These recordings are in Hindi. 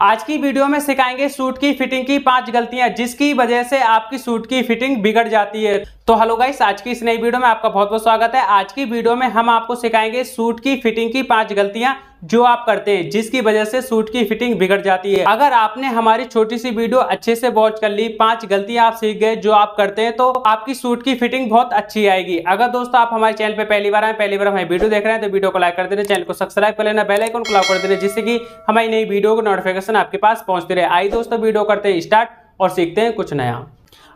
आज की वीडियो में सिखाएंगे सूट की फिटिंग की पांच गलतियां जिसकी वजह से आपकी सूट की फिटिंग बिगड़ जाती है तो हेलो गाइस आज की इस नई वीडियो में आपका बहुत बहुत स्वागत है आज की वीडियो में हम आपको सिखाएंगे सूट की फिटिंग की पांच गलतियां जो आप करते हैं जिसकी वजह से सूट की फिटिंग बिगड़ जाती है अगर आपने हमारी छोटी सी वीडियो अच्छे से वॉच कर ली पांच गलतियां आप सीख गए जो आप करते हैं तो आपकी सूट की फिटिंग बहुत अच्छी आएगी अगर दोस्तों आप हमारे चैनल पर पहली बार आए पहली बार हमारी वीडियो देख रहे हैं तो वीडियो को लाइक कर देना चैनल को सब्सक्राइब कर लेना बेलाइकन को कर देना जिससे कि हमारी नई वीडियो को नोटिफिकेशन आपके पास पहुंचते रहे आई दोस्तों वीडियो करते हैं स्टार्ट और सीखते हैं कुछ नया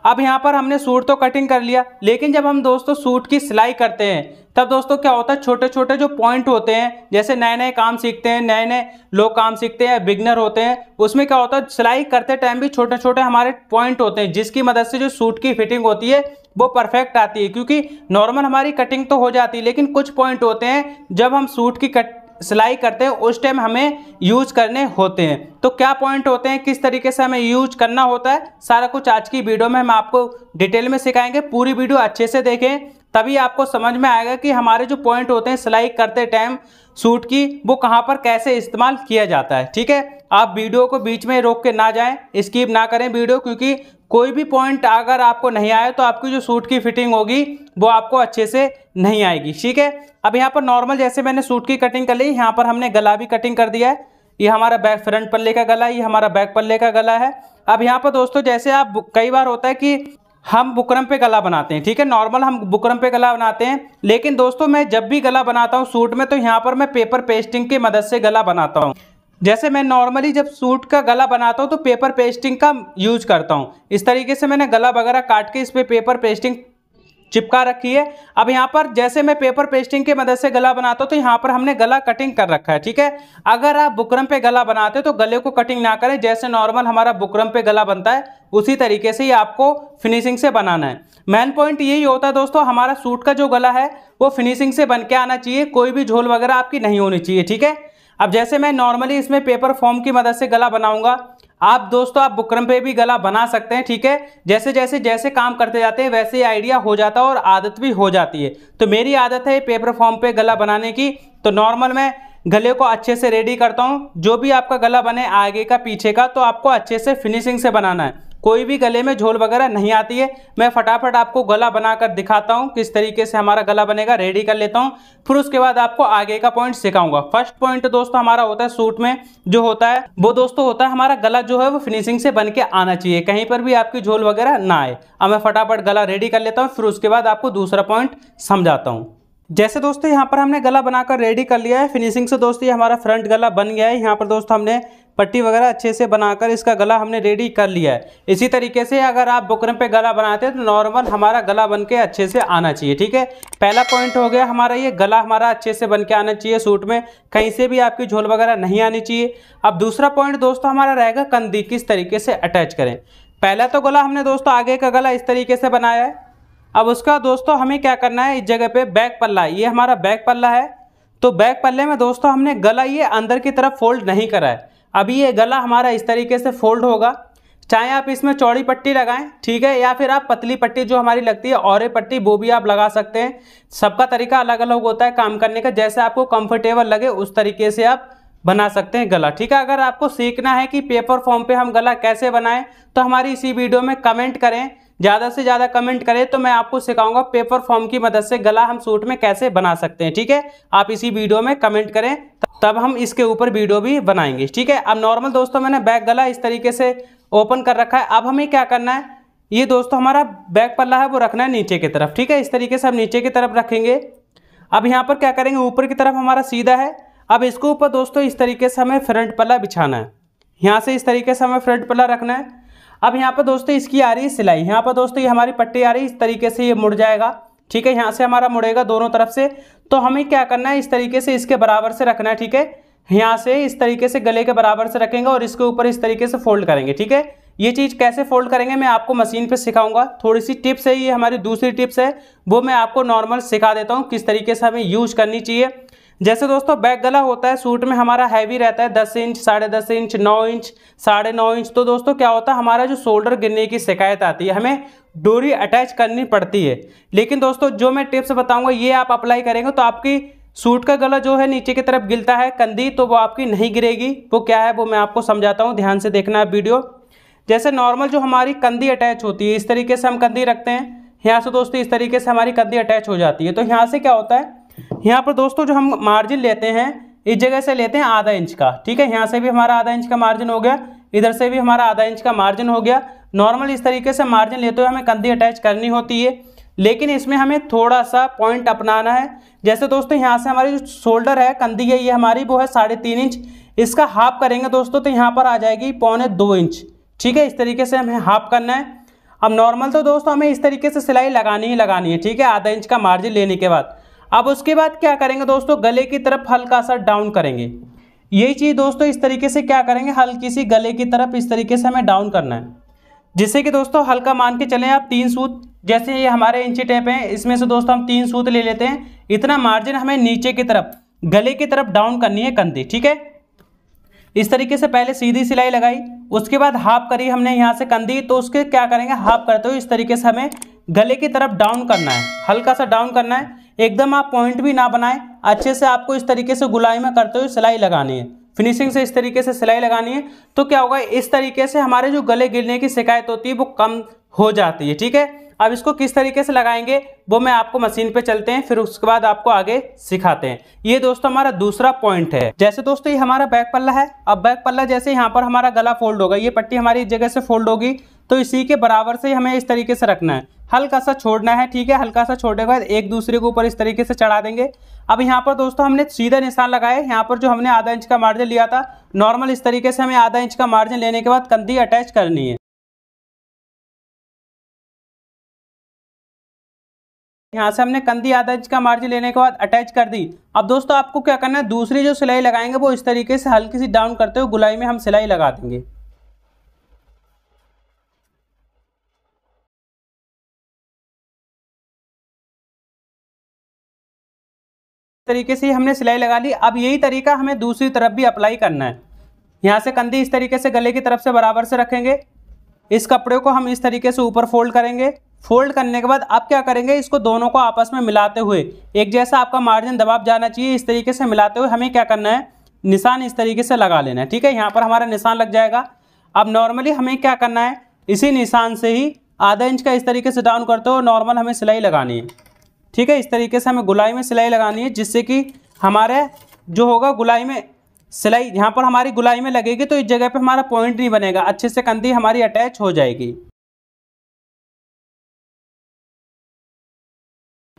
अब यहाँ पर हमने सूट तो कटिंग कर लिया लेकिन जब हम दोस्तों सूट की सिलाई करते हैं तब दोस्तों क्या होता है छोटे छोटे जो पॉइंट होते हैं जैसे नए नए काम सीखते हैं नए नए लोग काम सीखते हैं बिगनर होते हैं उसमें क्या होता है सिलाई करते टाइम भी छोटे छोटे हमारे पॉइंट होते हैं जिसकी मदद से जो सूट की फिटिंग होती है वो परफेक्ट आती है क्योंकि नॉर्मल हमारी कटिंग तो हो जाती है लेकिन कुछ पॉइंट होते हैं जब हम सूट की कट सिलाई करते हैं उस टाइम हमें यूज करने होते हैं तो क्या पॉइंट होते हैं किस तरीके से हमें यूज करना होता है सारा कुछ आज की वीडियो में हम आपको डिटेल में सिखाएंगे पूरी वीडियो अच्छे से देखें तभी आपको समझ में आएगा कि हमारे जो पॉइंट होते हैं सिलाई करते टाइम सूट की वो कहाँ पर कैसे इस्तेमाल किया जाता है ठीक है आप वीडियो को बीच में रोक के ना जाएं स्किप ना करें वीडियो क्योंकि कोई भी पॉइंट अगर आपको नहीं आया तो आपकी जो सूट की फिटिंग होगी वो आपको अच्छे से नहीं आएगी ठीक है अब यहाँ पर नॉर्मल जैसे मैंने सूट की कटिंग कर ली यहाँ पर हमने गला भी कटिंग कर दिया है ये हमारा बैक फ्रंट पल्ले का गला है ये हमारा बैक पल्ले का गला है अब यहाँ पर दोस्तों जैसे आप कई बार होता है कि हम बुकरम पे गला बनाते हैं ठीक है नॉर्मल हम बुकरम पे गला बनाते हैं लेकिन दोस्तों मैं जब भी गला बनाता हूँ सूट में तो यहाँ पर मैं पेपर पेस्टिंग की मदद से गला बनाता हूँ जैसे मैं नॉर्मली जब सूट का गला बनाता हूँ तो पेपर पेस्टिंग का यूज करता हूँ इस तरीके से मैंने गला वगैरह काट के इस पर पे पेपर पेस्टिंग चिपका रखी है अब यहाँ पर जैसे मैं पेपर पेस्टिंग की मदद से गला बनाता हूँ तो यहाँ पर हमने गला कटिंग कर रखा है ठीक है अगर आप बुकरम पे गला बनाते हो तो गले को कटिंग ना करें जैसे नॉर्मल हमारा बुकरम पे गला बनता है उसी तरीके से ही आपको फिनिशिंग से बनाना है मेन पॉइंट यही होता है दोस्तों हमारा सूट का जो गला है वो फिनिशिंग से बन के आना चाहिए कोई भी झोल वगैरह आपकी नहीं होनी चाहिए ठीक है अब जैसे मैं नॉर्मली इसमें पेपर फॉर्म की मदद से गला बनाऊंगा आप दोस्तों आप बुकरम पे भी गला बना सकते हैं ठीक है जैसे जैसे जैसे काम करते जाते हैं वैसे ही आइडिया हो जाता है और आदत भी हो जाती है तो मेरी आदत है पेपर फॉर्म पे गला बनाने की तो नॉर्मल मैं गले को अच्छे से रेडी करता हूँ जो भी आपका गला बने आगे का पीछे का तो आपको अच्छे से फिनिशिंग से बनाना है कोई भी गले में झोल वगैरह नहीं आती है मैं फटाफट आपको गला बनाकर दिखाता हूँ किस तरीके से हमारा गला बनेगा रेडी कर लेता हूँ फिर उसके बाद आपको आगे का पॉइंट सिखाऊंगा फर्स्ट पॉइंट दोस्तों हमारा होता है सूट में जो होता है वो दोस्तों होता है हमारा गला जो है वो फिनिशिंग से बन के आना चाहिए कहीं पर भी आपकी झोल वगैरह ना आए अब मैं फटाफट गला रेडी कर लेता हूँ फिर उसके बाद आपको दूसरा पॉइंट समझाता हूँ जैसे दोस्तों यहाँ पर हमने गला बनाकर रेडी कर लिया है फिनिशिंग से दोस्तों ये हमारा फ्रंट गला बन गया है यहाँ पर दोस्तों हमने पट्टी वगैरह अच्छे से बनाकर इसका गला हमने रेडी कर लिया है इसी तरीके से अगर आप बुकरम पे गला बनाते हैं तो नॉर्मल हमारा गला बन के अच्छे से आना चाहिए ठीक है पहला पॉइंट हो गया हमारा ये गला हमारा अच्छे से बन के आना चाहिए सूट में कहीं से भी आपकी झोल वगैरह नहीं आनी चाहिए अब दूसरा पॉइंट दोस्तों हमारा रहेगा कंधी किस तरीके से अटैच करें पहला तो गला हमने दोस्तों आगे का गला इस तरीके से बनाया है अब उसका दोस्तों हमें क्या करना है इस जगह पर बैक पल्ला ये हमारा बैक पल्ला है तो बैक पल्ले में दोस्तों हमने गला ये अंदर की तरफ फोल्ड नहीं करा है अभी ये गला हमारा इस तरीके से फोल्ड होगा चाहे आप इसमें चौड़ी पट्टी लगाएं ठीक है या फिर आप पतली पट्टी जो हमारी लगती है और पट्टी वो भी आप लगा सकते हैं सबका तरीका अलग अलग होता है काम करने का जैसे आपको कंफर्टेबल लगे उस तरीके से आप बना सकते हैं गला ठीक है अगर आपको सीखना है कि पेपर फॉर्म पे हम गला कैसे बनाएं तो हमारी इसी वीडियो में कमेंट करें ज़्यादा से ज़्यादा कमेंट करें तो मैं आपको सिखाऊंगा पेपर फॉर्म की मदद से गला हम सूट में कैसे बना सकते हैं ठीक है आप इसी वीडियो में कमेंट करें तब हम इसके ऊपर वीडियो भी बनाएंगे ठीक है अब नॉर्मल दोस्तों मैंने बैक गला इस तरीके से ओपन कर रखा है अब हमें क्या करना है ये दोस्तों हमारा बैक पल्ला है वो रखना है नीचे की तरफ ठीक है इस तरीके से हम नीचे की तरफ रखेंगे अब यहाँ पर क्या करेंगे ऊपर की तरफ हमारा सीधा है अब इसके ऊपर दोस्तों इस तरीके से हमें फ्रंट पल्ला बिछाना है यहाँ से इस तरीके से हमें फ्रंट पल्ला रखना है अब यहाँ पर दोस्तों इसकी आ रही है सिलाई यहाँ पर दोस्तों ये हमारी पट्टी आ रही है इस तरीके से ये मुड़ जाएगा ठीक है यहाँ से हमारा मुड़ेगा दोनों तरफ से तो हमें क्या करना है इस तरीके से इसके बराबर से रखना है ठीक है यहाँ से इस तरीके से गले के बराबर से रखेंगे और इसके ऊपर इस तरीके से फोल्ड करेंगे ठीक है ये चीज़ कैसे फोल्ड करेंगे मैं आपको मशीन पे सिखाऊंगा थोड़ी सी टिप्स है ये हमारी दूसरी टिप्स है वो मैं आपको नॉर्मल सिखा देता हूँ किस तरीके से हमें यूज करनी चाहिए जैसे दोस्तों बैक गला होता है सूट में हमारा हैवी रहता है दस इंच साढ़े दस इंच नौ इंच साढ़े नौ इंच तो दोस्तों क्या होता है हमारा जो शोल्डर गिरने की शिकायत आती है हमें डोरी अटैच करनी पड़ती है लेकिन दोस्तों जो मैं टिप्स बताऊंगा ये आप अप्लाई करेंगे तो आपकी सूट का गला जो है नीचे की तरफ गिरता है कंधी तो वो आपकी नहीं गिरेगी वो क्या है वो मैं आपको समझाता हूँ ध्यान से देखना है वीडियो जैसे नॉर्मल जो हमारी कंधी अटैच होती है इस तरीके से हम कंधी रखते हैं यहाँ से दोस्तों इस तरीके से हमारी कंधी अटैच हो जाती है तो यहाँ से क्या होता है यहाँ पर दोस्तों जो हम मार्जिन लेते हैं इस जगह से लेते हैं आधा इंच का ठीक है यहाँ से भी हमारा आधा इंच का मार्जिन हो गया इधर से भी हमारा आधा इंच का मार्जिन हो गया नॉर्मल इस तरीके से मार्जिन लेते हुए हमें कंधी अटैच करनी होती है लेकिन इसमें हमें थोड़ा सा पॉइंट अपनाना है जैसे दोस्तों यहाँ से हमारी जो शोल्डर है कंधी है ये हमारी वो है साढ़े तीन इंच इसका हाफ करेंगे दोस्तों तो यहाँ पर आ जाएगी पौने दो इंच ठीक है इस तरीके से हमें हाफ करना है अब नॉर्मल तो दोस्तों हमें इस तरीके से सिलाई लगानी ही लगानी है ठीक है आधा इंच का मार्जिन लेने के बाद अब उसके बाद क्या करेंगे दोस्तों गले की तरफ हल्का सा डाउन करेंगे यही चीज़ दोस्तों इस तरीके से क्या करेंगे हल्की सी गले की तरफ इस तरीके से हमें डाउन करना है जिससे कि दोस्तों हल्का मान के चलें आप तीन सूत जैसे ये हमारे इंची टेप हैं इसमें से दोस्तों हम तीन सूत ले लेते हैं इतना मार्जिन हमें नीचे की तरफ गले की तरफ डाउन करनी है कंधे ठीक है इस तरीके से पहले सीधी सिलाई लगाई उसके बाद हाफ करी हमने यहाँ से कंधी तो उसके क्या करेंगे हाफ करते हुए इस तरीके से हमें गले की तरफ डाउन करना है हल्का सा डाउन करना है एकदम आप पॉइंट भी ना बनाएं अच्छे से आपको इस तरीके से गुलाई में करते हुए सिलाई लगानी है फिनिशिंग से इस तरीके से सिलाई लगानी है तो क्या होगा इस तरीके से हमारे जो गले गिरने की शिकायत होती है वो कम हो जाती है ठीक है अब इसको किस तरीके से लगाएंगे वो मैं आपको मशीन पे चलते हैं फिर उसके बाद आपको आगे सिखाते हैं ये दोस्तों हमारा दूसरा पॉइंट है जैसे दोस्तों ये हमारा बैक पल्ला है अब बैक पल्ला जैसे यहाँ पर हमारा गला फोल्ड होगा ये पट्टी हमारी जगह से फोल्ड होगी तो इसी के बराबर से हमें इस तरीके से रखना है हल्का सा छोड़ना है ठीक है हल्का सा छोड़ने के बाद एक दूसरे के ऊपर इस तरीके से चढ़ा देंगे अब यहाँ पर दोस्तों हमने सीधा निशान लगाए यहाँ पर जो हमने आधा इंच का मार्जिन लिया था नॉर्मल इस तरीके से हमें आधा इंच का मार्जिन लेने के बाद कंधी अटैच करनी है यहाँ से हमने कंधी आधा इंच का मार्जिन लेने के बाद अटैच कर दी अब दोस्तों आपको क्या करना है दूसरी जो सिलाई लगाएंगे वो इस तरीके से हल्की सी डाउन करते हुए गुलाई में हम सिलाई लगा देंगे तरीके से हमने सिलाई लगा ली अब यही तरीका हमें दूसरी तरफ भी अप्लाई करना है यहाँ से कंधे इस तरीके से गले की तरफ से बराबर से रखेंगे इस कपड़े को हम इस तरीके से ऊपर फोल्ड करेंगे फोल्ड करने के बाद आप क्या करेंगे इसको दोनों को आपस में मिलाते हुए एक जैसा आपका मार्जिन दबाव जाना चाहिए इस तरीके से मिलाते हुए हमें क्या करना है निशान इस तरीके से लगा लेना है ठीक है यहाँ पर हमारा निशान लग जाएगा अब नॉर्मली हमें क्या करना है इसी निशान से ही आधा इंच का इस तरीके से डाउन करते हुए नॉर्मल हमें सिलाई लगानी है ठीक है इस तरीके से हमें गुलाई में सिलाई लगानी है जिससे कि हमारे जो होगा गुलाई में सिलाई यहाँ पर हमारी गुलाई में लगेगी तो इस जगह पे हमारा पॉइंट नहीं बनेगा अच्छे से कंधी हमारी अटैच हो जाएगी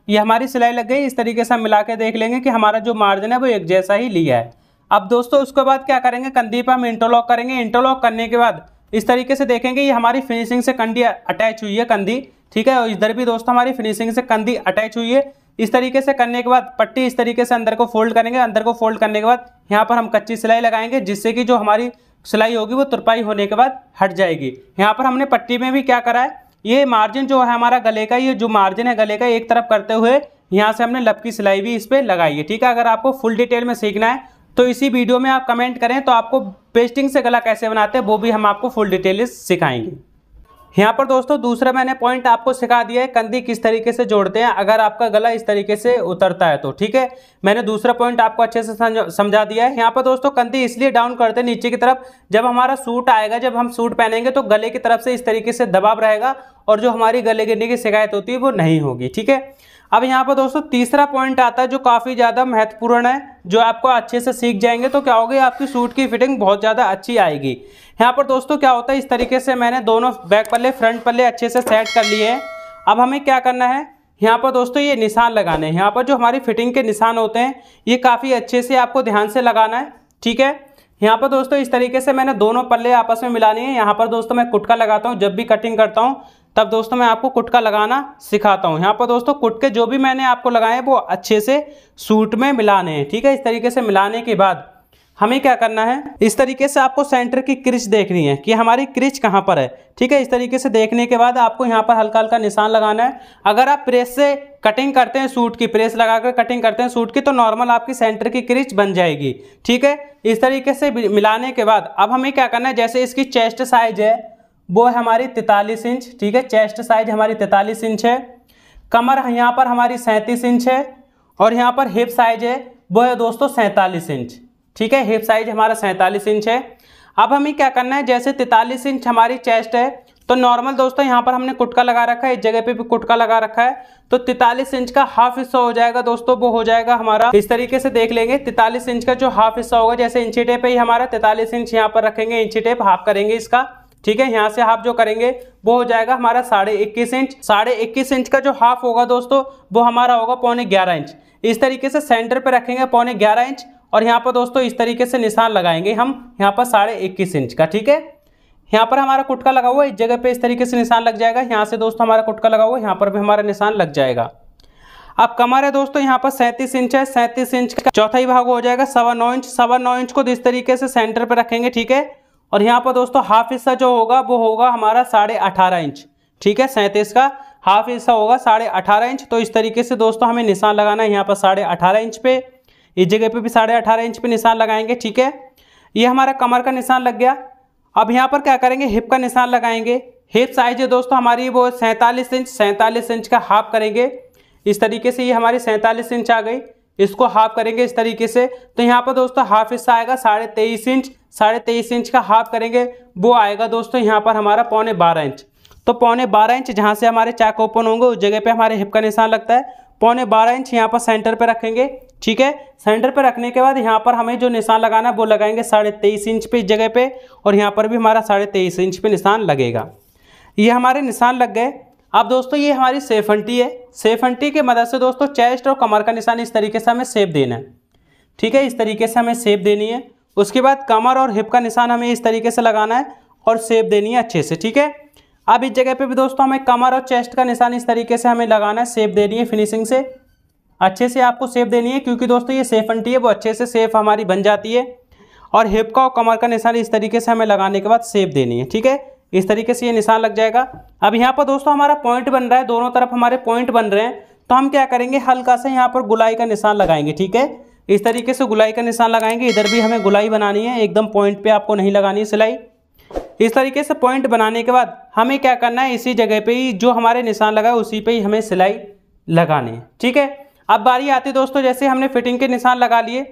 ये हमारी सिलाई लग गई इस तरीके से हम मिला के देख लेंगे कि हमारा जो मार्जिन है वो एक जैसा ही लिया है अब दोस्तों उसके बाद क्या करेंगे कंधी पर हम इंटरलॉक करेंगे इंटरलॉक करने के बाद इस तरीके से देखेंगे ये हमारी फिनिशिंग से कंधी अटैच हुई है कंधी ठीक है और इधर भी दोस्तों हमारी फिनिशिंग से कंधी अटैच हुई है इस तरीके से करने के बाद पट्टी इस तरीके से अंदर को फोल्ड करेंगे अंदर को फोल्ड करने के बाद यहाँ पर हम कच्ची सिलाई लगाएंगे जिससे कि जो हमारी सिलाई होगी वो तुरपाई होने के बाद हट जाएगी यहाँ पर हमने पट्टी में भी क्या करा है ये मार्जिन जो है हमारा गले का ये जो मार्जिन है गले का एक तरफ करते हुए यहाँ से हमने लपकी की सिलाई भी इस पर लगाई है ठीक है अगर आपको फुल डिटेल में सीखना है तो इसी वीडियो में आप कमेंट करें तो आपको पेस्टिंग से गला कैसे बनाते हैं वो भी हम आपको फुल डिटेल सिखाएंगे यहाँ पर दोस्तों दूसरा मैंने पॉइंट आपको सिखा दिया है कंधी किस तरीके से जोड़ते हैं अगर आपका गला इस तरीके से उतरता है तो ठीक है मैंने दूसरा पॉइंट आपको अच्छे से समझा दिया है यहाँ पर दोस्तों कंधी इसलिए डाउन करते हैं नीचे की तरफ जब हमारा सूट आएगा जब हम सूट पहनेंगे तो गले की तरफ से इस तरीके से दबाव रहेगा और जो हमारी गले गिरने की शिकायत होती है वो नहीं होगी ठीक है अब यहाँ पर दोस्तों तीसरा पॉइंट आता है जो काफ़ी ज़्यादा महत्वपूर्ण है जो आपको अच्छे से सीख जाएंगे तो क्या होगी आपकी सूट की फिटिंग बहुत ज़्यादा अच्छी आएगी यहाँ पर दोस्तों क्या होता है इस तरीके से मैंने दोनों बैक पल्ले फ्रंट पल्ले अच्छे से सेट कर लिए हैं अब हमें क्या करना है यहाँ पर दोस्तों ये निशान लगाने हैं यहाँ पर जो हमारी फिटिंग के निशान होते हैं ये काफ़ी अच्छे से आपको ध्यान से लगाना है ठीक है यहाँ पर दोस्तों इस तरीके से मैंने दोनों पल्ले आपस में मिलानी हैं यहाँ पर दोस्तों मैं कुटका लगाता हूँ जब भी कटिंग करता हूँ तब दोस्तों मैं आपको कुटका लगाना सिखाता हूँ यहाँ पर दोस्तों कुटके जो भी मैंने आपको लगाए वो अच्छे से सूट में मिलाने हैं ठीक है इस तरीके से मिलाने के बाद हमें क्या करना है इस तरीके से आपको सेंटर की क्रिच देखनी है कि हमारी क्रिच कहाँ पर है ठीक है इस तरीके से देखने के बाद आपको यहाँ पर हल्का हल्का निशान लगाना है अगर आप प्रेस से कटिंग करते हैं सूट की प्रेस लगाकर कटिंग करते हैं सूट की तो नॉर्मल आपकी सेंटर की क्रिच बन जाएगी ठीक है इस तरीके से मिलाने के बाद अब हमें क्या करना है जैसे इसकी चेस्ट साइज है वो है हमारी तैतालीस इंच ठीक है चेस्ट साइज हमारी तैतालीस इंच है कमर यहाँ पर हमारी सैंतीस इंच है और यहाँ पर हिप साइज है वो है दोस्तों सैंतालीस इंच ठीक है हिप साइज हमारा सैंतालीस इंच है अब हमें क्या करना है जैसे तैतालीस इंच हमारी चेस्ट है तो नॉर्मल दोस्तों यहाँ पर हमने कुटका लगा रखा है इस जगह पे भी कुटका लगा रखा है तो तैंतालीस इंच का हाफ हिस्सा हो जाएगा दोस्तों वो हो जाएगा हमारा इस तरीके से देख लेंगे तैतालीस इंच का जो हाफ हिस्सा होगा जैसे इंची टेप है हमारा तैंतालीस इंच यहाँ पर रखेंगे इंची टेप हाफ करेंगे इसका ठीक है यहाँ से हाफ जो करेंगे वो हो जाएगा हमारा साढ़े इक्कीस इंच साढ़े इक्कीस इंच का जो हाफ होगा दोस्तों वो हमारा होगा पौने ग्यारह इंच इस तरीके से सेंटर पे रखेंगे पौने ग्यारह इंच और यहाँ पर दोस्तों इस तरीके से निशान लगाएंगे हम यहाँ पर साढ़े इक्कीस इंच का ठीक है यहाँ पर हमारा कुटका लगा हुआ है इस जगह पे इस तरीके से निशान लग जाएगा यहाँ से दोस्तों हमारा कुटका लगा हुआ है यहाँ पर भी हमारा निशान लग जाएगा अब कमर है दोस्तों यहाँ पर सैंतीस इंच है सैंतीस इंच का चौथा ही भाग हो जाएगा सवा नौ इंच सवा नौ इंच को इस तरीके से सेंटर पर रखेंगे ठीक है और यहाँ पर दोस्तों हाफ हिस्सा जो होगा वो होगा हमारा साढ़े अठारह इंच ठीक है सैंतीस का हाफ हिस्सा होगा साढ़े अठारह इंच तो इस तरीके से दोस्तों हमें निशान लगाना है यहाँ पर साढ़े अठारह इंच पे इस जगह पे भी साढ़े अठारह इंच पे निशान लगाएंगे ठीक है ये हमारा कमर का निशान लग गया अब यहाँ पर क्या करेंगे हिप का निशान लगाएंगे हिप साइज है दोस्तों हमारी वो सैंतालीस इंच सैंतालीस इंच का हाफ करेंगे इस तरीके से ये हमारी सैंतालीस इंच आ गई इसको हाफ करेंगे इस तरीके से तो यहाँ पर दोस्तों हाफ हिस्सा आएगा साढ़े तेईस इंच साढ़े तेईस इंच का हाफ करेंगे वो आएगा दोस्तों यहाँ पर हमारा पौने बारह इंच तो पौने बारह इंच जहाँ से हमारे चाक ओपन होंगे उस जगह पे हमारे हिप का निशान लगता है पौने बारह इंच यहाँ पर सेंटर पे रखेंगे ठीक है सेंटर पे रखने के बाद यहाँ पर हमें जो निशान लगाना है वो लगाएंगे साढ़े तेईस इंच पे इस जगह पे और यहाँ पर भी हमारा साढ़े तेईस इंच पे निशान लगेगा ये हमारे निशान लग गए अब दोस्तों ये हमारी सेफ हंटी है सेफ हंटी के मदद से दोस्तों चेस्ट और कमर का निशान इस तरीके से हमें सेप देना है ठीक है इस तरीके से हमें सेप देनी है उसके बाद कमर और हिप का निशान हमें इस तरीके से लगाना है और सेप देनी है अच्छे से ठीक है अब इस जगह पे भी दोस्तों हमें कमर और चेस्ट का निशान इस तरीके से हमें लगाना है सेप देनी है फिनिशिंग से अच्छे से आपको सेप देनी है क्योंकि दोस्तों ये सेफ अंटी है वो अच्छे से सेफ हमारी बन जाती है और हिप का और कमर का निशान इस तरीके से हमें लगाने के बाद सेप देनी है ठीक है इस तरीके से ये निशान लग जाएगा अब यहाँ पर दोस्तों हमारा पॉइंट बन रहा है दोनों तरफ हमारे पॉइंट बन रहे हैं तो हम क्या करेंगे हल्का से यहाँ पर गुलाई का निशान लगाएंगे ठीक है इस तरीके से गुलाई का निशान लगाएंगे इधर भी हमें गुलाई बनानी है एकदम पॉइंट पे आपको नहीं लगानी है सिलाई इस तरीके से पॉइंट बनाने के बाद हमें क्या करना है इसी जगह पे ही जो हमारे निशान लगा है उसी पे ही हमें सिलाई लगानी है ठीक है अब बारी आती है दोस्तों जैसे हमने फिटिंग के निशान लगा लिए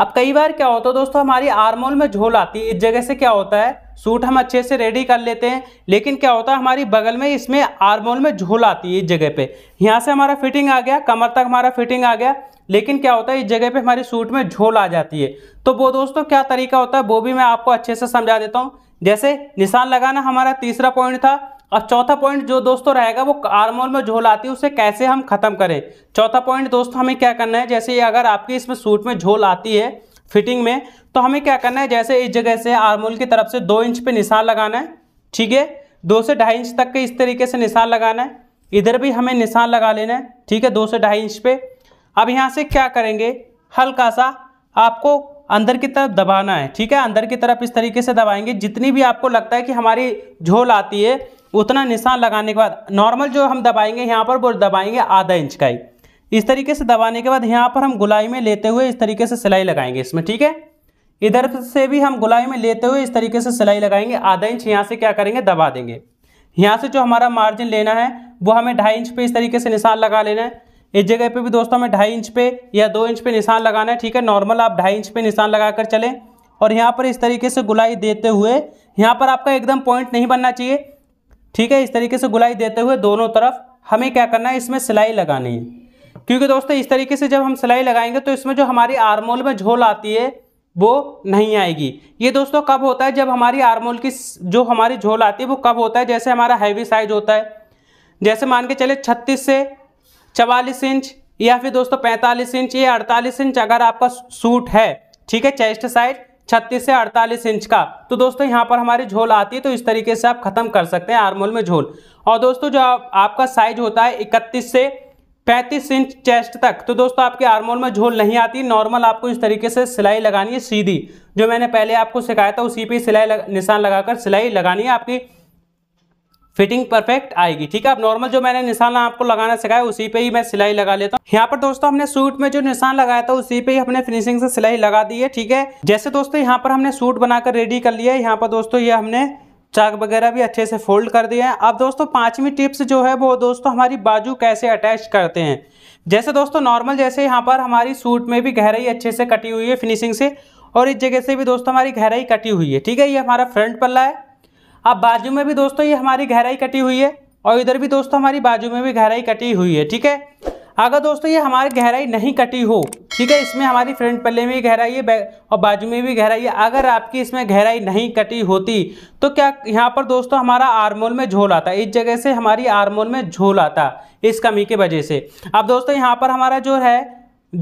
अब कई बार क्या होता है दोस्तों हमारी आर्मोल में झोल आती है इस जगह से क्या होता है सूट हम अच्छे से रेडी कर लेते हैं लेकिन क्या होता है हमारी बगल में इसमें आर्मोल में झोल आती है इस जगह पे यहाँ से हमारा फिटिंग आ गया कमर तक हमारा फिटिंग आ गया लेकिन क्या होता है इस जगह पे हमारी सूट में झोल आ जाती है तो वो दोस्तों क्या तरीका होता है वो भी मैं आपको अच्छे से समझा देता हूँ जैसे निशान लगाना हमारा तीसरा पॉइंट था अब चौथा पॉइंट जो दोस्तों रहेगा वो आर्मोल में झोल आती है उसे कैसे हम खत्म करें चौथा पॉइंट दोस्तों हमें क्या करना है जैसे अगर आपकी इसमें सूट में झोल आती है फिटिंग में तो हमें क्या करना है जैसे इस जगह से आरमोल की तरफ से दो इंच पे निशान लगाना है ठीक है दो से ढाई इंच तक के इस तरीके से निशान लगाना है इधर भी हमें निशान लगा लेना है ठीक है दो से ढाई इंच पे अब यहाँ से क्या करेंगे हल्का सा आपको अंदर की तरफ दबाना है ठीक है अंदर की तरफ इस तरीके से दबाएंगे जितनी भी आपको लगता है कि हमारी झोल आती है उतना निशान लगाने के बाद नॉर्मल जो हम दबाएंगे यहाँ पर वो दबाएंगे आधा इंच का ही इस तरीके से दबाने के बाद यहाँ पर हम गुलाई में लेते हुए इस तरीके से सिलाई लगाएंगे इसमें ठीक है इधर से भी हम गुलाई में लेते हुए इस तरीके से सिलाई लगाएंगे आधा इंच यहाँ से क्या करेंगे दबा देंगे यहाँ से जो हमारा मार्जिन लेना है वो हमें ढाई इंच पे इस तरीके से निशान लगा लेना है इस जगह पे भी दोस्तों हमें ढाई इंच पे या दो इंच पे निशान लगाना है ठीक है नॉर्मल आप ढाई इंच पे निशान लगा कर चलें और यहाँ पर इस तरीके से गुलाई देते हुए यहाँ पर आपका एकदम पॉइंट नहीं बनना चाहिए ठीक है इस तरीके से गुलाई देते हुए दोनों तरफ हमें क्या करना है इसमें सिलाई लगानी है क्योंकि दोस्तों इस तरीके से जब हम सिलाई लगाएंगे तो इसमें जो हमारी आरमोल में झोल आती है वो नहीं आएगी ये दोस्तों कब होता है जब हमारी आरमोल की जो हमारी झोल आती है वो कब होता है जैसे हमारा हैवी साइज होता है जैसे मान के चले छत्तीस से चवालीस इंच या फिर दोस्तों पैंतालीस इंच या अड़तालीस इंच अगर आपका सूट है ठीक है चेस्ट साइज छत्तीस से अड़तालीस इंच का तो दोस्तों यहाँ पर हमारी झोल आती है तो इस तरीके से आप खत्म कर सकते हैं आरमोल में झोल और दोस्तों जो आप, आपका साइज होता है इकतीस से पैंतीस इंच चेस्ट तक तो दोस्तों आपके आर्मोल में झोल नहीं आती नॉर्मल आपको इस तरीके से सिलाई लगानी है सीधी जो मैंने पहले आपको सिखाया था उसी पे सिलाई लग, निशान लगाकर सिलाई लगानी है आपकी फिटिंग परफेक्ट आएगी ठीक है अब नॉर्मल जो मैंने निशान आपको लगाना सिखाया उसी पे ही मैं सिलाई लगा लेता हूँ यहाँ पर दोस्तों हमने सूट में जो निशान लगाया था उसी पे ही हमने फिनिशिंग से सिलाई लगा दी है ठीक है जैसे दोस्तों यहाँ पर हमने सूट बनाकर रेडी कर लिया है यहाँ पर दोस्तों ये हमने चाक वगैरह भी अच्छे से फोल्ड कर दिए हैं अब दोस्तों पाँचवीं टिप्स जो है वो दोस्तों हमारी बाजू कैसे अटैच करते हैं जैसे दोस्तों नॉर्मल जैसे यहाँ पर हमारी सूट में भी गहराई अच्छे से कटी हुई है फिनिशिंग से और इस जगह से भी दोस्तों हमारी गहराई कटी हुई है ठीक है ये हमारा फ्रंट पल्ला है अब बाजू में भी दोस्तों ये हमारी गहराई कटी हुई है और इधर भी दोस्तों हमारी बाजू में भी गहराई कटी हुई है ठीक है हाँ, अगर दोस्तों ये हमारी गहराई नहीं कटी हो ठीक है इसमें हमारी फ्रंट पल्ले में भी गहराई है और बाजू में भी गहराई है अगर आपकी इसमें गहराई नहीं कटी होती तो क्या यहाँ पर दोस्तों हमारा आर्मोल में झोल आता इस जगह से हमारी आर्मोल में झोल आता इस कमी की वजह से अब दोस्तों यहाँ पर हमारा जो है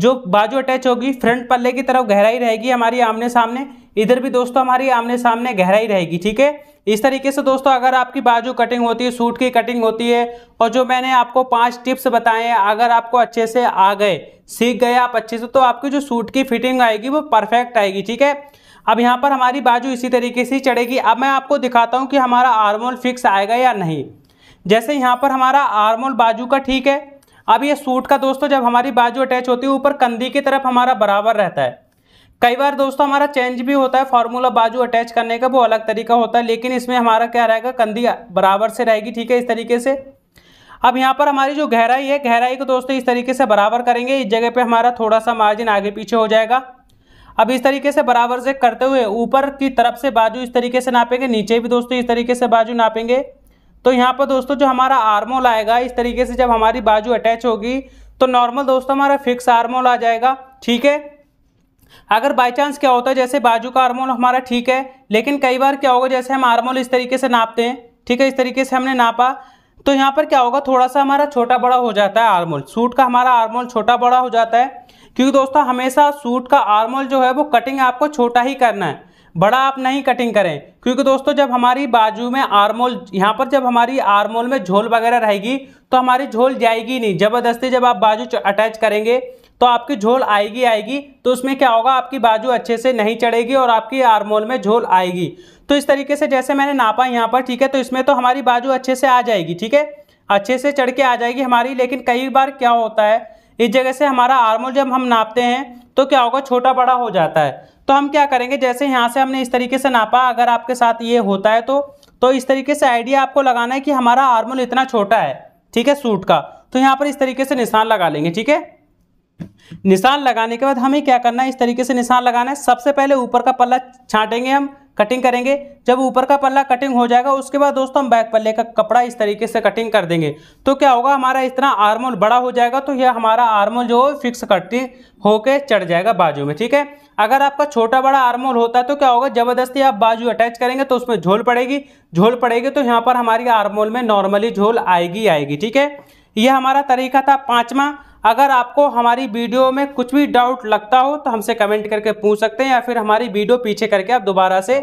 जो बाजू अटैच होगी फ्रंट पल्ले की तरफ गहराई रहेगी हमारी आमने सामने इधर भी दोस्तों हमारी आमने सामने गहराई रहेगी ठीक है इस तरीके से दोस्तों अगर आपकी बाजू कटिंग होती है सूट की कटिंग होती है और जो मैंने आपको पांच टिप्स बताए हैं अगर आपको अच्छे से आ गए सीख गए आप अच्छे से तो आपकी जो सूट की फिटिंग आएगी वो परफेक्ट आएगी ठीक है अब यहाँ पर हमारी बाजू इसी तरीके से चढ़ेगी अब मैं आपको दिखाता हूँ कि हमारा आर्मोल फिक्स आएगा या नहीं जैसे यहाँ पर हमारा आर्मोल बाजू का ठीक है अब ये सूट का दोस्तों जब हमारी बाजू अटैच होती है ऊपर कंधी की तरफ हमारा बराबर रहता है कई बार दोस्तों हमारा चेंज भी होता है फॉर्मूला बाजू अटैच करने का वो अलग तरीका होता है लेकिन इसमें हमारा क्या रहेगा कंधी बराबर से रहेगी ठीक है इस तरीके से अब यहाँ पर हमारी जो गहराई है गहराई को दोस्तों इस तरीके से बराबर करेंगे इस जगह पे हमारा थोड़ा सा मार्जिन आगे पीछे हो जाएगा अब इस तरीके से बराबर से करते हुए ऊपर की तरफ से बाजू इस तरीके से नापेंगे नीचे भी दोस्तों इस तरीके से बाजू नापेंगे तो यहाँ पर दोस्तों जो हमारा आर्मोल आएगा इस तरीके से जब हमारी बाजू अटैच होगी तो नॉर्मल दोस्तों हमारा फिक्स आर्मोल आ जाएगा ठीक है अगर बाई चांस क्या होता है जैसे बाजू का आर्मोल हमारा ठीक है लेकिन कई बार क्या होगा जैसे हम आर्मोल इस तरीके से नापते हैं ठीक है इस तरीके से हमने नापा तो यहाँ पर क्या होगा थोड़ा सा हमारा छोटा बड़ा हो जाता है आर्मोल सूट का हमारा आर्मोल छोटा बड़ा हो जाता है क्योंकि दोस्तों हमेशा सूट का आर्मोल जो है वो कटिंग आपको छोटा ही करना है बड़ा आप नहीं कटिंग करें क्योंकि दोस्तों जब हमारी बाजू में आर्मोल यहाँ पर जब हमारी आरमोल में झोल वगैरह रहेगी तो हमारी झोल जाएगी नहीं ज़बरदस्ती जब आप बाजू अटैच करेंगे तो आपकी झोल आएगी आएगी तो उसमें क्या होगा आपकी बाजू अच्छे से नहीं चढ़ेगी और आपकी आर्मोल में झोल आएगी तो इस तरीके से जैसे मैंने नापा यहाँ पर ठीक है तो इसमें तो हमारी बाजू अच्छे से आ जाएगी ठीक है अच्छे से चढ़ के आ जाएगी हमारी लेकिन कई बार क्या होता है इस जगह से हमारा आर्मोल जब हम नापते हैं तो क्या होगा छोटा बड़ा हो जाता है तो हम क्या करेंगे जैसे यहाँ से हमने इस तरीके से नापा अगर आपके साथ ये होता है तो तो इस तरीके से आइडिया आपको लगाना है कि हमारा आर्मोल इतना छोटा है ठीक है सूट का तो यहाँ पर इस तरीके से निशान लगा लेंगे ठीक है निशान लगाने के बाद हमें क्या करना है इस तरीके से निशान लगाना है सबसे पहले ऊपर का पल्ला छाटेंगे हम कटिंग करेंगे जब ऊपर का पल्ला कटिंग हो जाएगा उसके बाद दोस्तों हम बैक पल्ले का कपड़ा इस तरीके से कटिंग कर देंगे तो क्या होगा हमारा इतना आर्मोल बड़ा हो जाएगा तो यह हमारा आर्मोल जो फिक्स कटिंग होके चढ़ जाएगा बाजू में ठीक है अगर आपका छोटा बड़ा आर्मोल होता है तो क्या होगा जबरदस्ती आप बाजू अटैच करेंगे तो उसमें झोल पड़ेगी झोल पड़ेगी तो यहाँ पर हमारी आर्मोल में नॉर्मली झोल आएगी आएगी ठीक है यह हमारा तरीका था पाँचवा अगर आपको हमारी वीडियो में कुछ भी डाउट लगता हो तो हमसे कमेंट करके पूछ सकते हैं या फिर हमारी वीडियो पीछे करके आप दोबारा से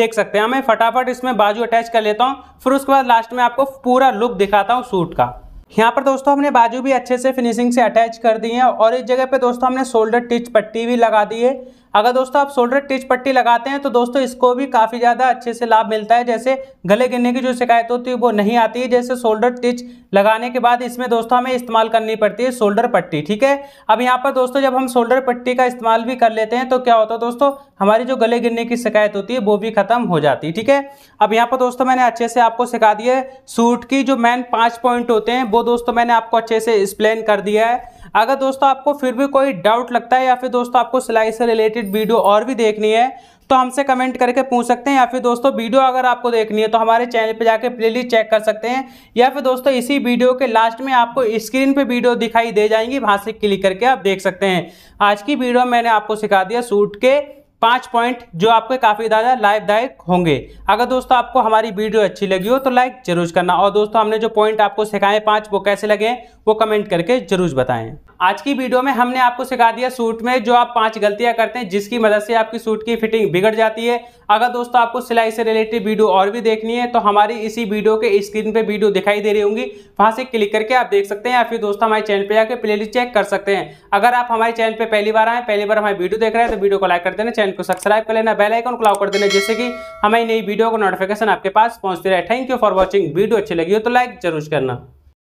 देख सकते हैं मैं फटाफट इसमें बाजू अटैच कर लेता हूँ फिर उसके बाद लास्ट में आपको पूरा लुक दिखाता हूँ सूट का यहाँ पर दोस्तों हमने बाजू भी अच्छे से फिनिशिंग से अटैच कर दी है और इस जगह पे दोस्तों हमने शोल्डर टिच पट्टी भी लगा दी है अगर दोस्तों आप शोल्डर टिच पट्टी लगाते हैं तो दोस्तों इसको भी काफ़ी ज़्यादा अच्छे से लाभ मिलता है जैसे गले गिरने की जो शिकायत होती है वो नहीं आती है जैसे शोल्डर टिच लगाने के बाद इसमें दोस्तों हमें इस्तेमाल करनी पड़ती है शोल्डर पट्टी ठीक है अब यहाँ पर दोस्तों जब हम शोल्डर पट्टी का इस्तेमाल भी कर लेते हैं तो क्या होता है दोस्तों हमारी जो गले गिरने की शिकायत होती है वो भी खत्म हो जाती है ठीक है अब यहाँ पर दोस्तों मैंने अच्छे से आपको सिखा दिया है सूट की जो मेन पाँच पॉइंट होते हैं वो दोस्तों मैंने आपको अच्छे से एक्सप्लेन कर दिया है अगर दोस्तों आपको फिर भी कोई डाउट लगता है या फिर दोस्तों आपको सिलाई से रिलेटेड वीडियो और भी देखनी है तो हमसे कमेंट करके पूछ सकते हैं या फिर दोस्तों वीडियो अगर आपको देखनी है तो हमारे चैनल पर जाकर प्लेलिस्ट चेक कर सकते हैं या फिर दोस्तों इसी वीडियो के लास्ट में आपको स्क्रीन पे वीडियो दिखाई दे जाएंगी वहाँ से क्लिक करके आप देख सकते हैं आज की वीडियो मैंने आपको सिखा दिया सूट के पांच पॉइंट जो आपके काफ़ी ज़्यादा लाभदायक होंगे अगर दोस्तों आपको हमारी वीडियो अच्छी लगी हो तो लाइक जरूर करना और दोस्तों हमने जो पॉइंट आपको सिखाए पाँच वो कैसे लगे वो कमेंट करके जरूर बताएं आज की वीडियो में हमने आपको सिखा दिया सूट में जो आप पांच गलतियां करते हैं जिसकी मदद से आपकी सूट की फिटिंग बिगड़ जाती है अगर दोस्तों आपको सिलाई से रिलेटेड वीडियो और भी देखनी है तो हमारी इसी वीडियो के स्क्रीन पे वीडियो दिखाई दे रही होंगी वहां से क्लिक करके आप देख सकते हैं या फिर दोस्तों हमारे चैनल पर आकर प्ले चेक कर सकते हैं अगर आप हमारे चैनल पर पहली बार आए पहली बार हमारी वीडियो देख रहे हैं तो वीडियो को लाइक कर देना चैनल को सब्सक्राइब कर लेना बेलाइकन को कर देना जिससे कि हमारी नई वीडियो को नोटिफिकेशन आपके पास पहुंचती रहे thank you for watching video अच्छी लगी हो तो लाइक जरूर करना